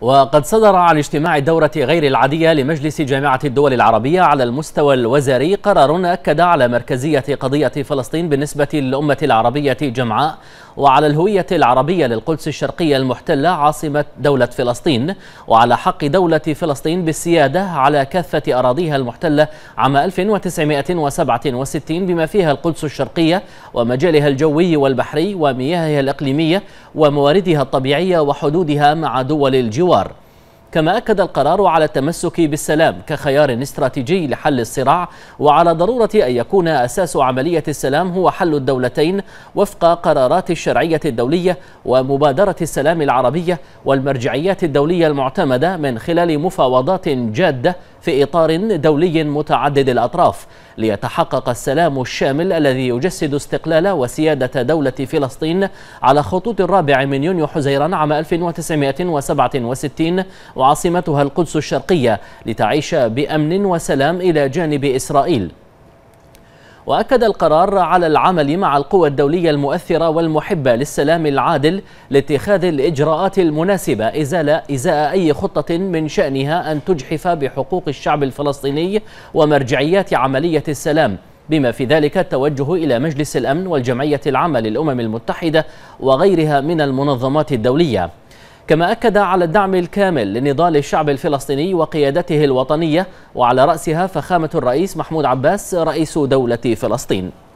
وقد صدر عن اجتماع الدورة غير العادية لمجلس جامعة الدول العربية على المستوى الوزاري قرار أكد على مركزية قضية فلسطين بالنسبة للأمة العربية جمعاء وعلى الهوية العربية للقدس الشرقية المحتلة عاصمة دولة فلسطين وعلى حق دولة فلسطين بالسيادة على كافة أراضيها المحتلة عام 1967 بما فيها القدس الشرقية ومجالها الجوي والبحري ومياهها الإقليمية ومواردها الطبيعية وحدودها مع دول الجوار الحوار كما أكد القرار على التمسك بالسلام كخيار استراتيجي لحل الصراع وعلى ضرورة أن يكون أساس عملية السلام هو حل الدولتين وفق قرارات الشرعية الدولية ومبادرة السلام العربية والمرجعيات الدولية المعتمدة من خلال مفاوضات جادة في إطار دولي متعدد الأطراف ليتحقق السلام الشامل الذي يجسد استقلال وسيادة دولة فلسطين على خطوط الرابع من يونيو حزيران عام 1967 وعاصمتها القدس الشرقية لتعيش بأمن وسلام إلى جانب إسرائيل وأكد القرار على العمل مع القوى الدولية المؤثرة والمحبة للسلام العادل لاتخاذ الإجراءات المناسبة إزالة إزاء أي خطة من شأنها أن تجحف بحقوق الشعب الفلسطيني ومرجعيات عملية السلام بما في ذلك التوجه إلى مجلس الأمن والجمعية العامة للأمم المتحدة وغيرها من المنظمات الدولية كما أكد على الدعم الكامل لنضال الشعب الفلسطيني وقيادته الوطنية وعلى رأسها فخامة الرئيس محمود عباس رئيس دولة فلسطين